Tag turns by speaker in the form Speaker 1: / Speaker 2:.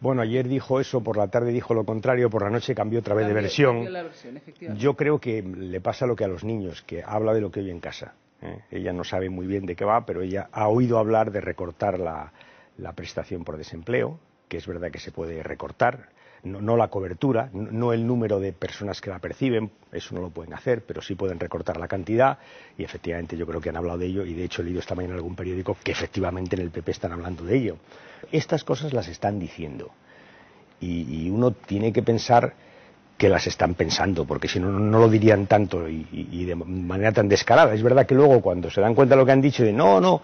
Speaker 1: Bueno, ayer dijo eso, por la tarde dijo lo contrario, por la noche cambió otra vez de versión. Yo creo que le pasa lo que a los niños, que habla de lo que oye en casa. ¿eh? Ella no sabe muy bien de qué va, pero ella ha oído hablar de recortar la, prestación por desempleo, que es verdad que se puede recortar, no, la cobertura, no el número de personas que la perciben, eso no lo pueden hacer, pero sí pueden recortar la cantidad y efectivamente yo creo que han hablado de ello y de hecho he leído esta mañana en algún periódico que efectivamente en el PP están hablando de ello estas cosas las están diciendo. Y, uno tiene que pensar que las están pensando, porque si no, no lo dirían tanto y, y, de manera tan descarada. Es verdad que luego cuando se dan cuenta de lo que han dicho, de no, no,